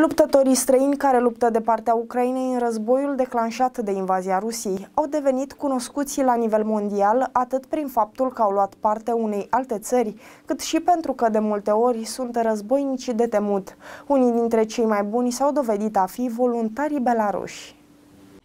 Luptătorii străini care luptă de partea Ucrainei în războiul declanșat de invazia Rusiei au devenit cunoscuți la nivel mondial atât prin faptul că au luat parte unei alte țări, cât și pentru că de multe ori sunt războinici de temut. Unii dintre cei mai buni s-au dovedit a fi voluntarii belaruși.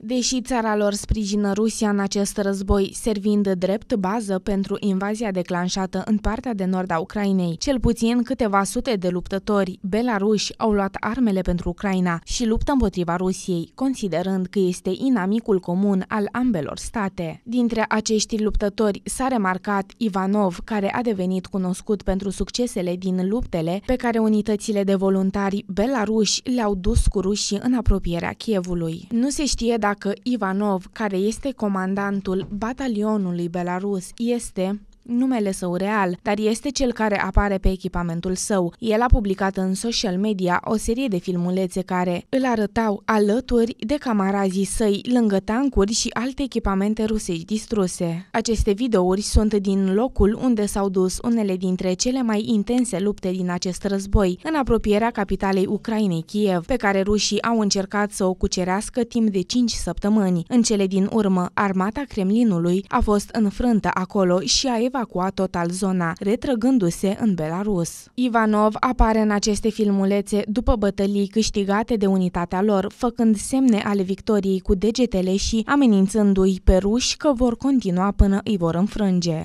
Deși țara lor sprijină Rusia în acest război, servind drept bază pentru invazia declanșată în partea de nord a Ucrainei, cel puțin câteva sute de luptători belaruși au luat armele pentru Ucraina și luptă împotriva Rusiei, considerând că este inamicul comun al ambelor state. Dintre acești luptători s-a remarcat Ivanov, care a devenit cunoscut pentru succesele din luptele pe care unitățile de voluntari belaruși le-au dus cu rușii în apropierea Chievului. Nu se știe dacă dacă Ivanov, care este comandantul batalionului Belarus, este numele său real, dar este cel care apare pe echipamentul său. El a publicat în social media o serie de filmulețe care îl arătau alături de camarazii săi, lângă tancuri și alte echipamente rusești distruse. Aceste videouri sunt din locul unde s-au dus unele dintre cele mai intense lupte din acest război, în apropierea capitalei Ucrainei Kiev, pe care rușii au încercat să o cucerească timp de 5 săptămâni. În cele din urmă, armata Kremlinului a fost înfrântă acolo și a evacua total zona, retrăgându-se în Belarus. Ivanov apare în aceste filmulețe după bătălii câștigate de unitatea lor, făcând semne ale victoriei cu degetele și amenințându-i pe ruși că vor continua până îi vor înfrânge.